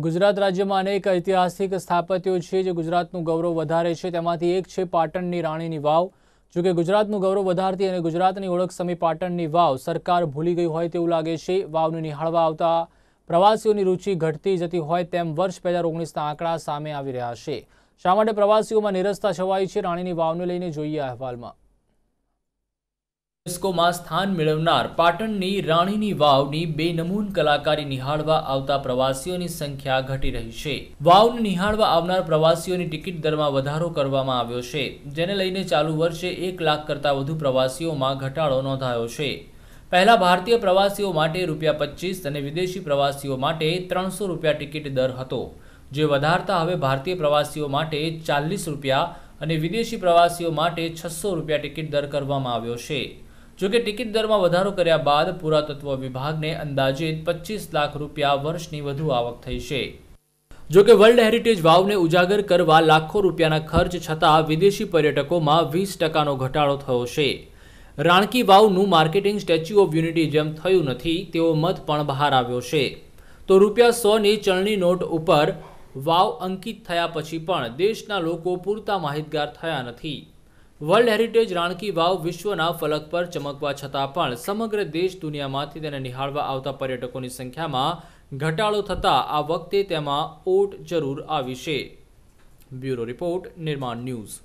ગુજરાત રાજ્યમાં અનેક ઐતિહાસિક સ્થાપત્યો છે જે ગુજરાતનું ગૌરવ વધારે છે તેમાંથી એક છે પાટણની રાણીની વાવ જોકે ગુજરાતનું ગૌરવ વધારતી અને ગુજરાતની ઓળખ સમી પાટણની વાવ સરકાર ભૂલી ગઈ હોય તેવું લાગે છે વાવને નિહાળવા આવતા પ્રવાસીઓની રુચિ ઘટતી જતી હોય તેમ વર્ષ બે હજાર ઓગણીસના આંકડા સામે આવી રહ્યા છે શા માટે પ્રવાસીઓમાં નિરસતા છવાઈ છે રાણીની વાવને લઈને જોઈએ અહેવાલમાં યુનેસ્કોમાં સ્થાન મેળવનાર પાટણની રાણીની વાવની બેનમૂન કલાકારી નિહાળવા આવતા પ્રવાસીઓની સંખ્યા ઘટી રહી છે વાવને નિહાળવા આવનાર પ્રવાસીઓની ટિકિટ દરમાં વધારો કરવામાં આવ્યો છે જેને લઈને ચાલુ વર્ષે એક લાખ કરતાં વધુ પ્રવાસીઓમાં ઘટાડો નોંધાયો છે પહેલા ભારતીય પ્રવાસીઓ માટે રૂપિયા પચીસ અને વિદેશી પ્રવાસીઓ માટે ત્રણસો રૂપિયા ટિકિટ દર હતો જે વધારતા હવે ભારતીય પ્રવાસીઓ માટે ચાલીસ રૂપિયા અને વિદેશી પ્રવાસીઓ માટે છસો રૂપિયા ટિકિટ દર કરવામાં આવ્યો છે જોકે ટિકિટ દરમાં વધારો કર્યા બાદ પુરાતત્વ વિભાગને અંદાજિત પચીસ લાખ રૂપિયા વર્ષની વધુ આવક થઈ છે જો કે વર્લ્ડ હેરિટેજ વાવને ઉજાગર કરવા લાખો રૂપિયાના ખર્ચ છતાં વિદેશી પર્યટકોમાં વીસ ટકાનો ઘટાડો થયો છે રાણકી વાવનું માર્કેટિંગ સ્ટેચ્યુ ઓફ યુનિટી જેમ થયું નથી તેવો મત પણ બહાર આવ્યો છે તો રૂપિયા સોની ચલણી નોટ ઉપર વાવ અંકિત થયા પછી પણ દેશના લોકો પૂરતા માહિતગાર થયા નથી વર્લ્ડ હેરિટેજ રાણકી વાવ વિશ્વના ફલક પર ચમકવા છતાં પણ સમગ્ર દેશ દુનિયામાંથી તેને નિહાળવા આવતા પર્યટકોની સંખ્યામાં ઘટાડો થતાં આ વખતે તેમાં ઓટ જરૂર આવી છે બ્યુરો રિપોર્ટ નિર્માણ ન્યૂઝ